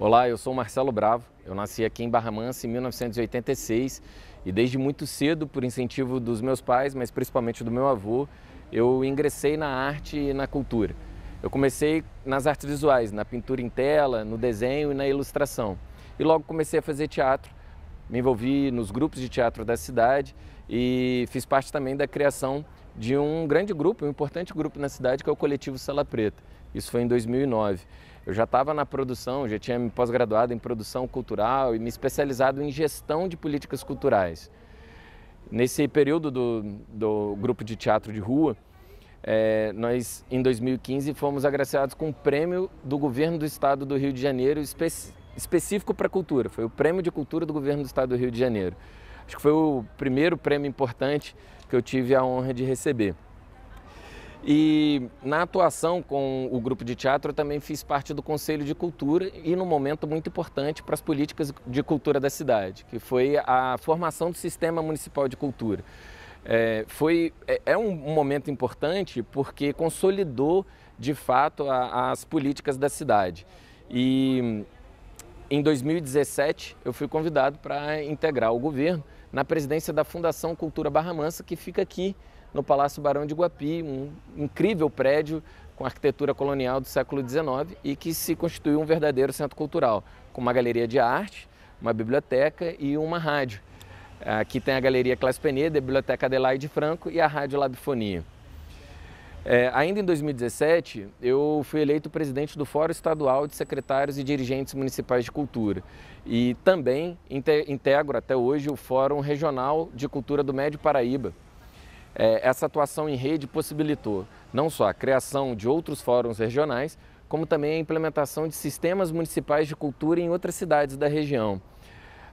Olá, eu sou Marcelo Bravo. Eu nasci aqui em Barra Mansa em 1986 e desde muito cedo, por incentivo dos meus pais, mas principalmente do meu avô, eu ingressei na arte e na cultura. Eu comecei nas artes visuais, na pintura em tela, no desenho e na ilustração. E logo comecei a fazer teatro. Me envolvi nos grupos de teatro da cidade e fiz parte também da criação de um grande grupo, um importante grupo na cidade, que é o Coletivo Sala Preta. Isso foi em 2009. Eu já estava na produção, já tinha me pós-graduado em produção cultural e me especializado em gestão de políticas culturais. Nesse período do, do grupo de teatro de rua, é, nós, em 2015, fomos agraciados com um prêmio do governo do estado do Rio de Janeiro espe específico para cultura. Foi o prêmio de cultura do governo do estado do Rio de Janeiro. Acho que foi o primeiro prêmio importante que eu tive a honra de receber. E na atuação com o grupo de teatro, eu também fiz parte do Conselho de Cultura e num momento muito importante para as políticas de cultura da cidade, que foi a formação do Sistema Municipal de Cultura. É, foi, é, é um momento importante porque consolidou de fato a, as políticas da cidade. E em 2017 eu fui convidado para integrar o governo na presidência da Fundação Cultura Barra Mansa, que fica aqui no Palácio Barão de Guapi, um incrível prédio com arquitetura colonial do século XIX e que se constituiu um verdadeiro centro cultural, com uma galeria de arte, uma biblioteca e uma rádio. Aqui tem a Galeria Clássico Peneda, a Biblioteca Adelaide Franco e a Rádio Labifonia. É, ainda em 2017, eu fui eleito presidente do Fórum Estadual de Secretários e Dirigentes Municipais de Cultura e também integro até hoje o Fórum Regional de Cultura do Médio Paraíba, é, essa atuação em rede possibilitou não só a criação de outros fóruns regionais, como também a implementação de sistemas municipais de cultura em outras cidades da região.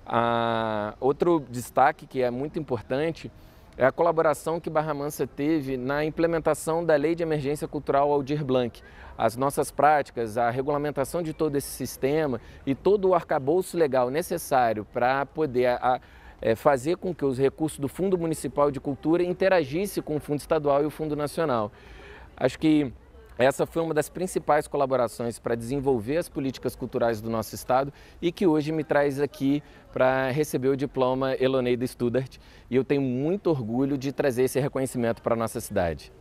Ah, outro destaque que é muito importante é a colaboração que Barra Mansa teve na implementação da Lei de Emergência Cultural Aldir Blanc. As nossas práticas, a regulamentação de todo esse sistema e todo o arcabouço legal necessário para poder a, é, fazer com que os recursos do Fundo Municipal de Cultura interagissem com o Fundo Estadual e o Fundo Nacional. Acho que essa foi uma das principais colaborações para desenvolver as políticas culturais do nosso estado e que hoje me traz aqui para receber o diploma Eloneida Studart. E eu tenho muito orgulho de trazer esse reconhecimento para a nossa cidade.